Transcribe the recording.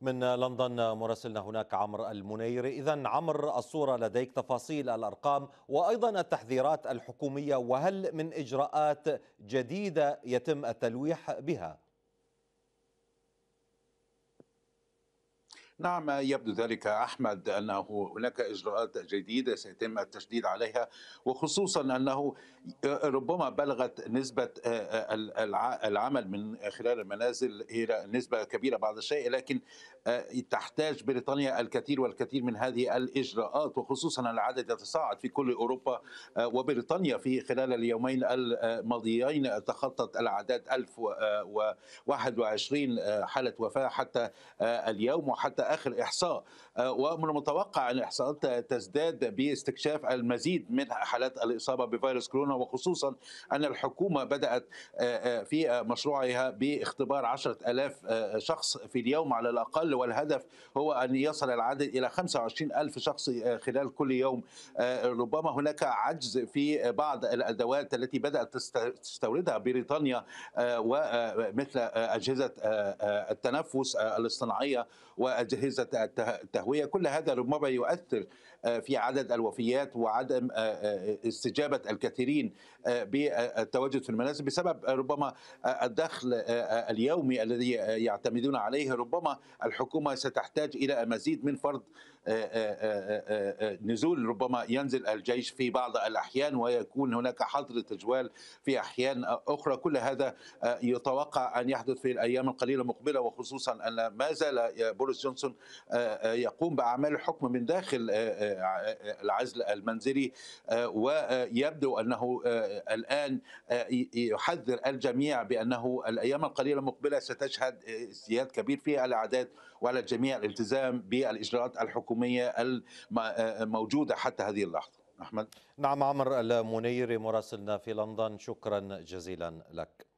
من لندن مراسلنا هناك عمرو المنير إذا عمرو الصورة لديك تفاصيل الأرقام وأيضا التحذيرات الحكومية وهل من إجراءات جديدة يتم التلويح بها؟ نعم يبدو ذلك أحمد أنه هناك إجراءات جديدة سيتم التشديد عليها وخصوصا أنه ربما بلغت نسبة آه، آه، العمل من خلال المنازل إلى نسبة كبيرة بعض الشيء لكن آه، تحتاج بريطانيا الكثير والكثير من هذه الإجراءات وخصوصا العدد يتصاعد في كل أوروبا وبريطانيا في خلال اليومين الماضيين تخطت الأعداد 1021 حالة وفاة حتى اليوم وحتى اخر احصاء آه، ومن المتوقع ان الاحصاءات تزداد باستكشاف المزيد من حالات الاصابه بفيروس كورونا وخصوصا ان الحكومه بدات آه، آه، في مشروعها باختبار 10000 شخص في اليوم على الاقل والهدف هو ان يصل العدد الى 25000 شخص خلال كل يوم ربما هناك عجز في بعض الادوات التي بدات تستوردها بريطانيا ومثل اجهزه التنفس الاصطناعيه واجهزه اجهزه التهويه كل هذا ربما يؤثر آه، في عدد الوفيات وعدم آه، آه، استجابه الكثيرين بالتواجد في المنازل بسبب ربما الدخل اليومي الذي يعتمدون عليه ربما الحكومه ستحتاج الى مزيد من فرض نزول ربما ينزل الجيش في بعض الاحيان ويكون هناك حظر تجوال في احيان اخرى كل هذا يتوقع ان يحدث في الايام القليله المقبله وخصوصا ان ما زال بوريس جونسون ايضا آه، آه، يقوم باعمال الحكم من داخل آه، العزل المنزلي ويبدو انه الان يحذر الجميع بانه الايام القليله المقبله ستشهد ازدياد كبير في الاعداد وعلى الجميع الالتزام بالاجراءات الحكوميه الموجوده حتى هذه اللحظه. احمد نعم عمر المنيري مراسلنا في لندن شكرا جزيلا لك.